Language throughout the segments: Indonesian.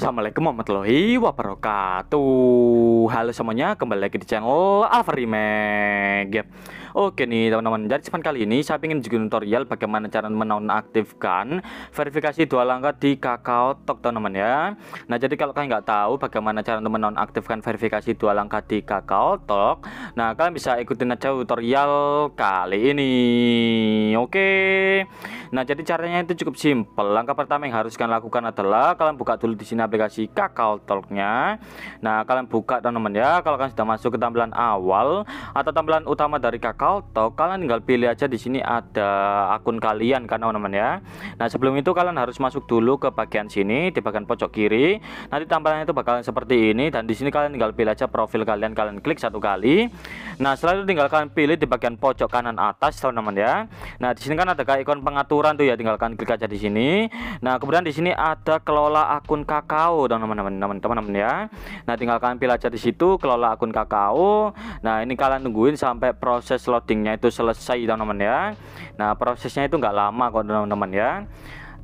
Assalamualaikum warahmatullahi wabarakatuh Halo semuanya, kembali lagi di channel Alpha Remake Oke nih teman-teman, jadi cuman kali ini saya ingin juga tutorial bagaimana cara menonaktifkan verifikasi dua langkah di Kakao Talk teman-teman ya Nah jadi kalau kalian nggak tahu bagaimana cara untuk menonaktifkan verifikasi dua langkah di Kakao Talk Nah kalian bisa ikutin aja tutorial kali ini Oke Nah jadi caranya itu cukup simpel Langkah pertama yang harus kalian lakukan adalah kalian buka dulu di sini aplikasi Kakao Talknya. Nah, kalian buka teman-teman ya. Kalau kalian sudah masuk ke tampilan awal atau tampilan utama dari Kakao Talk, kalian tinggal pilih aja di sini ada akun kalian kan teman-teman ya. Nah, sebelum itu kalian harus masuk dulu ke bagian sini di bagian pojok kiri. Nanti tampilannya itu bakalan seperti ini dan di sini kalian tinggal pilih aja profil kalian, kalian klik satu kali. Nah, setelah itu tinggal kalian pilih di bagian pojok kanan atas teman-teman ya. Nah, di sini kan ada ikon pengaturan tuh ya, tinggal kalian klik aja di sini. Nah, kemudian di sini ada kelola akun Kakao teman-teman teman-teman ya. Nah, tinggal kalian pilih aja di situ kelola akun Kakao. Nah, ini kalian tungguin sampai proses loadingnya itu selesai teman-teman ya. Nah, prosesnya itu nggak lama kok teman-teman ya.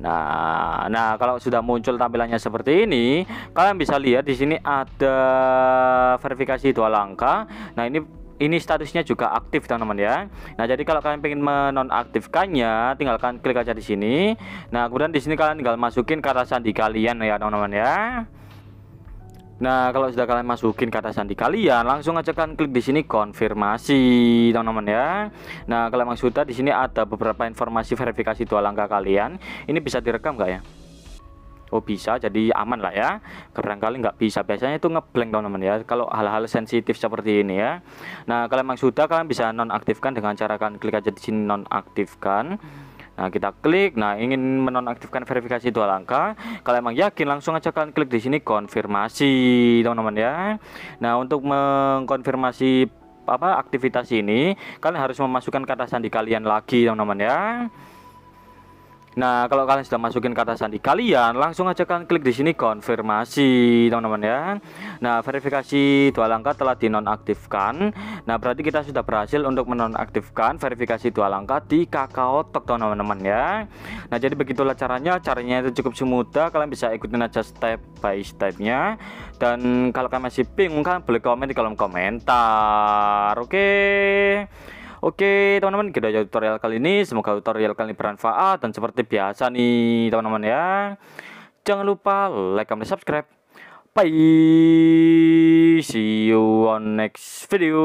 Nah, nah kalau sudah muncul tampilannya seperti ini, kalian bisa lihat di sini ada verifikasi dua langkah. Nah, ini ini statusnya juga aktif teman-teman ya nah jadi kalau kalian ingin menonaktifkannya tinggalkan klik aja di sini nah kemudian di sini kalian tinggal masukin kata sandi kalian ya teman-teman ya Nah, kalau sudah kalian masukin kata sandi kalian, langsung aja kan klik di sini konfirmasi, teman-teman ya. Nah, kalau maksudnya di sini ada beberapa informasi verifikasi dua langkah kalian. Ini bisa direkam nggak ya? Oh bisa, jadi aman lah ya. kali nggak bisa, biasanya itu ngeblank teman-teman ya. Kalau hal-hal sensitif seperti ini ya. Nah kalau memang sudah kalian bisa nonaktifkan dengan cara kalian klik aja di sini nonaktifkan. Nah kita klik, nah ingin menonaktifkan verifikasi dua langkah. Kalau emang yakin langsung aja kalian klik di sini konfirmasi teman-teman ya. Nah untuk mengkonfirmasi apa aktivitas ini kalian harus memasukkan kata sandi kalian lagi teman-teman ya. Nah, kalau kalian sudah masukin kata sandi kalian, langsung aja kalian klik di sini konfirmasi, teman-teman ya. Nah, verifikasi dua langkah telah dinonaktifkan. Nah, berarti kita sudah berhasil untuk menonaktifkan verifikasi dua langkah di Kakao Talk, teman-teman ya. Nah, jadi begitulah caranya. Caranya itu cukup semudah, kalian bisa ikutin aja step by stepnya. Dan kalau kalian masih bingung, kalian boleh komen di kolom komentar. Oke. Okay? Oke teman-teman kita aja tutorial kali ini semoga tutorial kali ini bermanfaat dan seperti biasa nih teman-teman ya jangan lupa like comment subscribe bye see you on next video